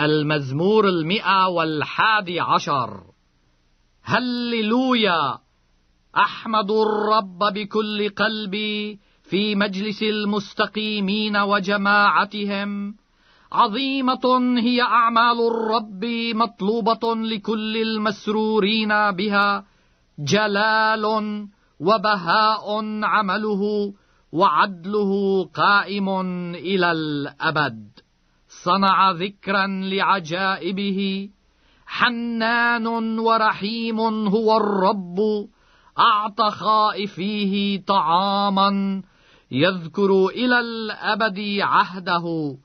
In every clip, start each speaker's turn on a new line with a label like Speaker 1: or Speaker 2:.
Speaker 1: المزمور المئة والحادي عشر هللويا أحمد الرب بكل قلبي في مجلس المستقيمين وجماعتهم عظيمة هي أعمال الرب مطلوبة لكل المسرورين بها جلال وبهاء عمله وعدله قائم إلى الأبد صنع ذكرا لعجائبه حنان ورحيم هو الرب أعطى خائفيه طعاما يذكر إلى الأبد عهده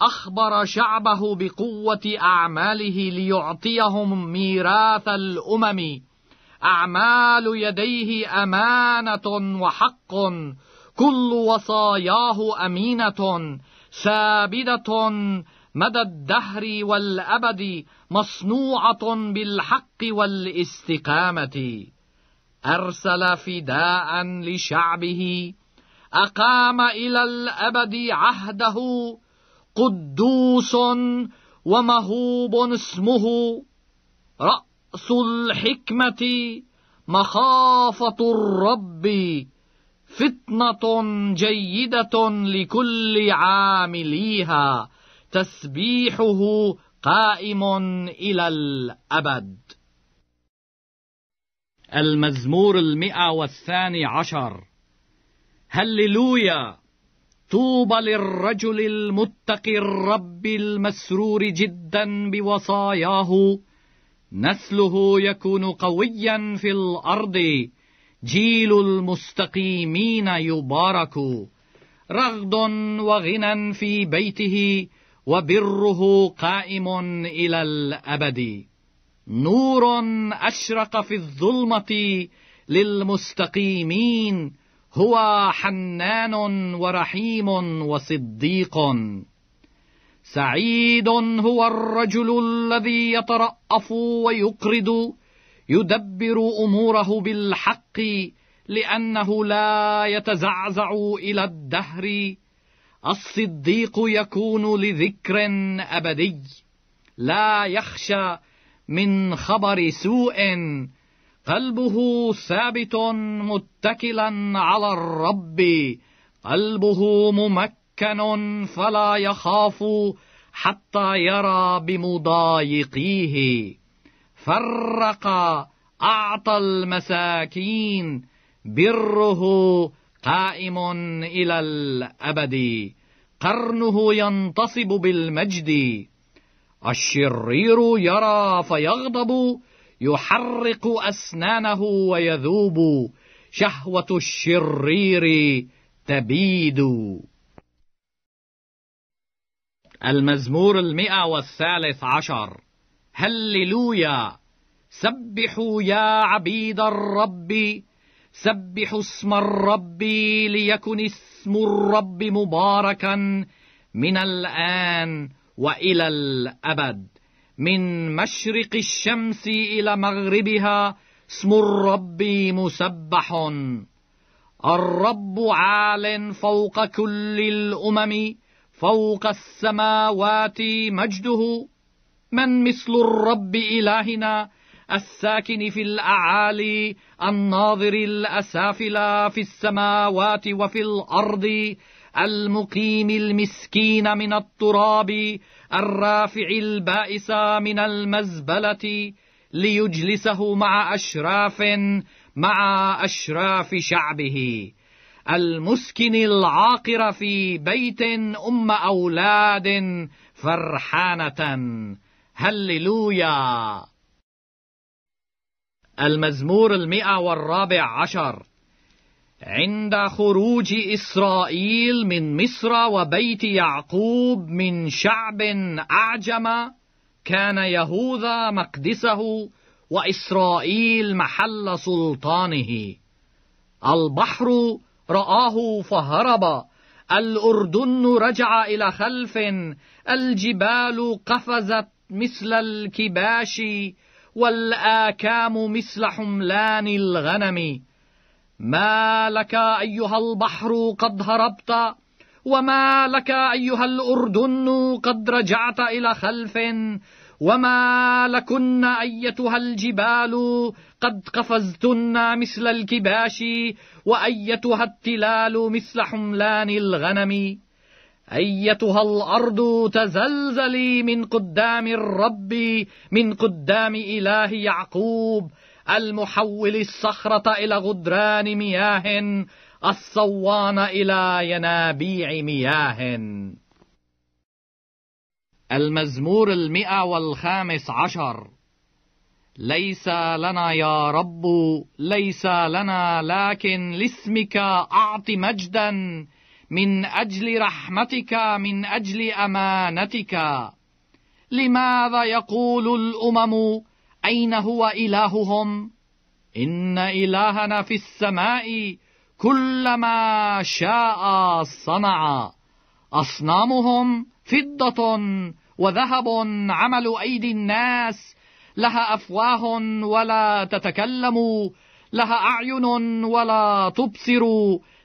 Speaker 1: أخبر شعبه بقوة أعماله ليعطيهم ميراث الأمم أعمال يديه أمانة وحق كل وصاياه أمينة ثابدة مدى الدهر والأبد مصنوعة بالحق والاستقامة أرسل فداء لشعبه أقام إلى الأبد عهده قدوس ومهوب اسمه رأس الحكمة مخافة الرب فتنة جيدة لكل عامليها تسبيحه قائم إلى الأبد المزمور المئة والثاني عشر هللويا طوبى للرجل المتقي الرب المسرور جدا بوصاياه نسله يكون قويا في الأرض جيل المستقيمين يبارك رغد وغنى في بيته وبره قائم إلى الأبد نور أشرق في الظلمة للمستقيمين هو حنان ورحيم وصديق سعيد هو الرجل الذي يترأف ويقرد يدبر اموره بالحق لانه لا يتزعزع الى الدهر الصديق يكون لذكر ابدي لا يخشى من خبر سوء قلبه ثابت متكلا على الرب قلبه ممكن فلا يخاف حتى يرى بمضايقيه فرق أعطى المساكين بره قائم إلى الأبد قرنه ينتصب بالمجد الشرير يرى فيغضب يحرق أسنانه ويذوب شهوة الشرير تبيد المزمور المئة والثالث عشر هللويا سبحوا يا عبيد الرب سبحوا اسم الرب ليكن اسم الرب مباركا من الآن وإلى الأبد من مشرق الشمس إلى مغربها اسم الرب مسبح الرب عال فوق كل الأمم فوق السماوات مجده من مثل الرب إلهنا الساكن في الأعالي الناظر الأسافل في السماوات وفي الأرض المقيم المسكين من التراب الرافع البائس من المزبلة ليجلسه مع أشراف مع أشراف شعبه المسكن العاقر في بيت أم أولاد فرحانة هللويا المزمور المئة والرابع عشر عند خروج إسرائيل من مصر وبيت يعقوب من شعب أعجم كان يهوذا مقدسه وإسرائيل محل سلطانه البحر رآه فهرب الأردن رجع إلى خلف الجبال قفزت مثل الكباش والآكام مثل حملان الغنم ما لك أيها البحر قد هربت وما لك أيها الأردن قد رجعت إلى خلف وما لكن أيتها الجبال قد قفزتن مثل الكباش وأيتها التلال مثل حملان الغنم أيتها الأرض تزلزلي من قدام الرب من قدام إله يعقوب المحول الصخرة إلى غدران مياه الصوان إلى ينابيع مياه المزمور المئة والخامس عشر ليس لنا يا رب ليس لنا لكن لاسمك أعط مجداً من أجل رحمتك من أجل أمانتك لماذا يقول الأمم أين هو إلههم إن إلهنا في السماء كلما شاء صنع أصنامهم فضة وذهب عمل أيدي الناس لها أفواه ولا تتكلم لها أعين ولا تبصر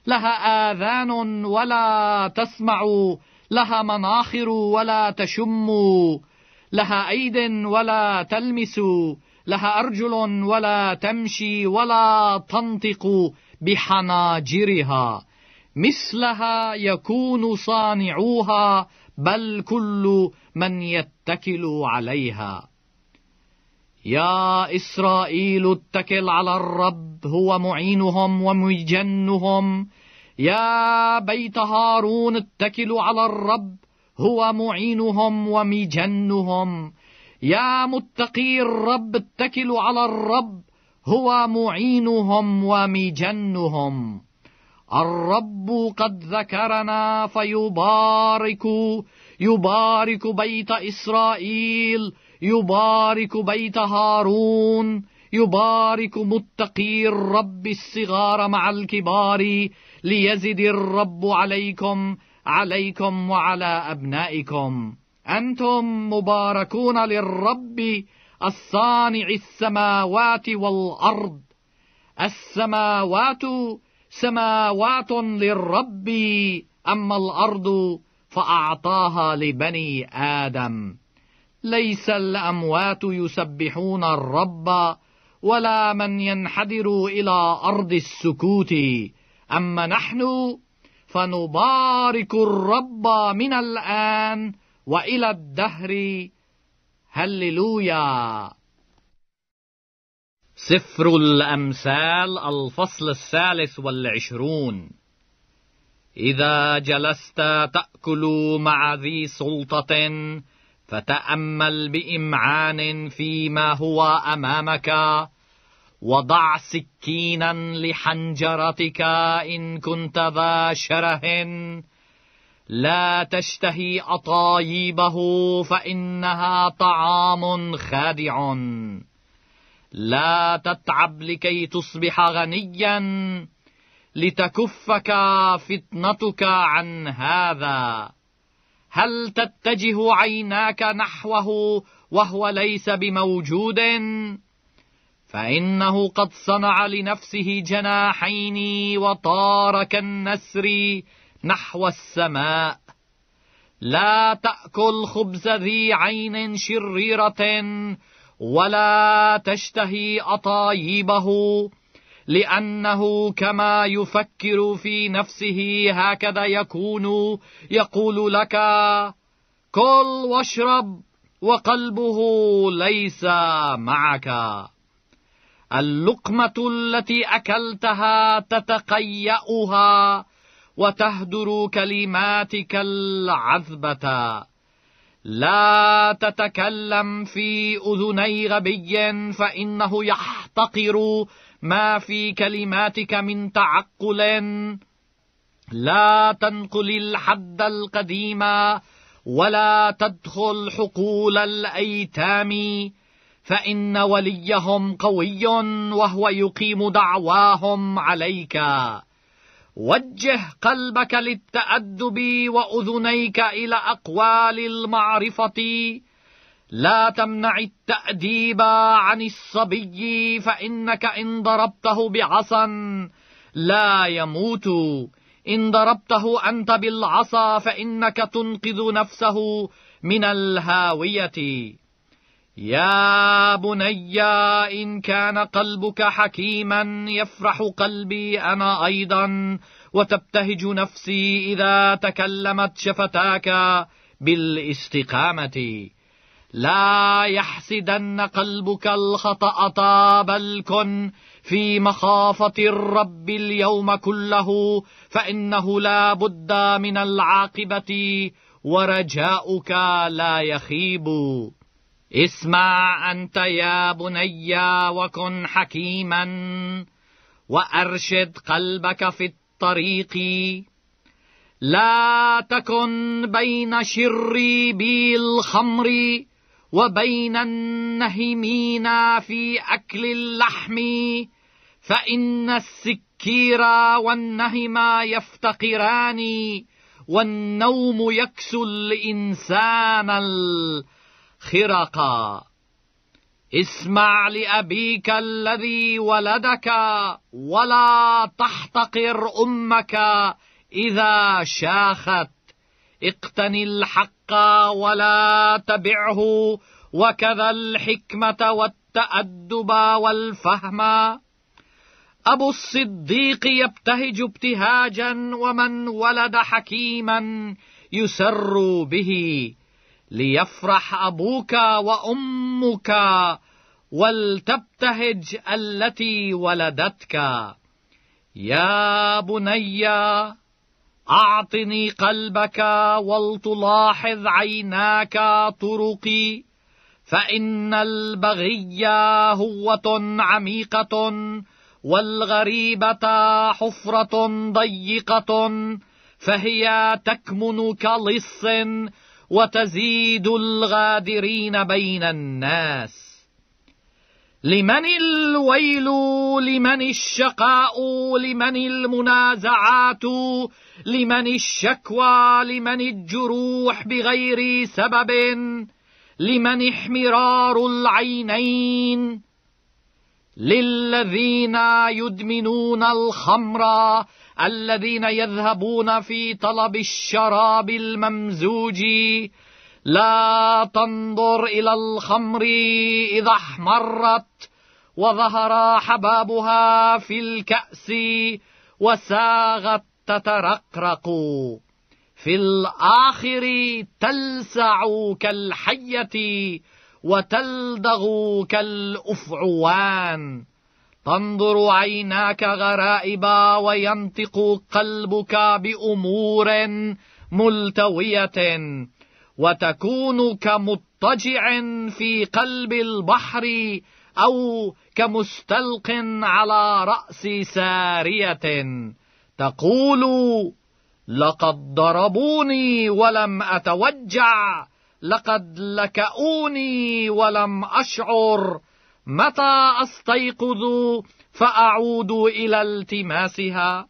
Speaker 1: لها آذان ولا تسمع لها مناخر ولا تشم لها أيد ولا تلمس لها أرجل ولا تمشي ولا تنطق بحناجرها مثلها يكون صانعوها بل كل من يتكل عليها يا إسرائيل اتكل على الرب هو معينهم ومجنهم يا بيت هارون اتكلوا على الرب هو معينهم ومجنهم يا متقي الرب اتكلوا على الرب هو معينهم ومجنهم الرب قد ذكرنا فيبارك يبارك بيت إسرائيل يبارك بيت هارون يبارك متقي الرب الصغار مع الكبار ليزد الرب عليكم عليكم وعلى أبنائكم أنتم مباركون للرب الصانع السماوات والأرض السماوات سماوات للرب أما الأرض فأعطاها لبني آدم ليس الأموات يسبحون الرب ولا من ينحدر الى ارض السكوت اما نحن فنبارك الرب من الان والى الدهر هللويا سفر الامثال الفصل الثالث والعشرون اذا جلست تاكل مع ذي سلطه فتامل بامعان فيما هو امامك وضع سكينا لحنجرتك إن كنت ذا شره لا تشتهي أطايبه فإنها طعام خادع لا تتعب لكي تصبح غنيا لتكفك فتنتك عن هذا هل تتجه عيناك نحوه وهو ليس بموجود فإنه قد صنع لنفسه جناحين وطار كالنسر نحو السماء لا تأكل خبز ذي عين شريرة ولا تشتهي أطايبه لأنه كما يفكر في نفسه هكذا يكون يقول لك كل واشرب وقلبه ليس معك اللقمة التي أكلتها تتقيأها وتهدر كلماتك العذبة لا تتكلم في أذني غبي فإنه يحتقر ما في كلماتك من تعقل لا تنقل الحد القديم ولا تدخل حقول الأيتام فإن وليهم قوي وهو يقيم دعواهم عليك وجه قلبك للتأدب وأذنيك إلى أقوال المعرفة لا تمنع التأديب عن الصبي فإنك إن ضربته بعصا لا يموت إن ضربته أنت بالعصا فإنك تنقذ نفسه من الهاوية يا بني إن كان قلبك حكيما يفرح قلبي أنا أيضا وتبتهج نفسي إذا تكلمت شفتاك بالاستقامة لا يحسدن قلبك الخطأ بل كن في مخافة الرب اليوم كله فإنه لا بد من العاقبة ورجاؤك لا يخيب اسمع أنت يا بني وكن حكيما وأرشد قلبك في الطريق لا تكن بين شريبي الخمر وبين النهمين في أكل اللحم فإن السكير والنهم يفتقران والنوم يكسو الإنسان الأرض خرقا اسمع لأبيك الذي ولدك ولا تحتقر أمك إذا شاخت اقتن الحق ولا تبعه وكذا الحكمة والتأدب والفهم أبو الصديق يبتهج ابتهاجا ومن ولد حكيما يسر به ليفرح أبوك وأمك ولتبتهج التي ولدتك يا بني أعطني قلبك ولتلاحظ عيناك طرقي فإن البغي هوة عميقة والغريبة حفرة ضيقة فهي تكمن كلص وتزيد الغادرين بين الناس لمن الويل لمن الشقاء لمن المنازعات لمن الشكوى لمن الجروح بغير سبب لمن احمرار العينين للذين يدمنون الخمر الذين يذهبون في طلب الشراب الممزوج لا تنظر إلى الخمر إذا احمرت وظهر حبابها في الكأس وساغت تترقرق في الآخر تلسع كالحية وتلدغ كالأفعوان تنظر عيناك غرائبا وينطق قلبك بأمور ملتوية وتكون كمضطجع في قلب البحر أو كمستلق على رأس سارية تقول لقد ضربوني ولم أتوجع لقد لكؤوني ولم أشعر متى أستيقظ فأعود إلى التماسها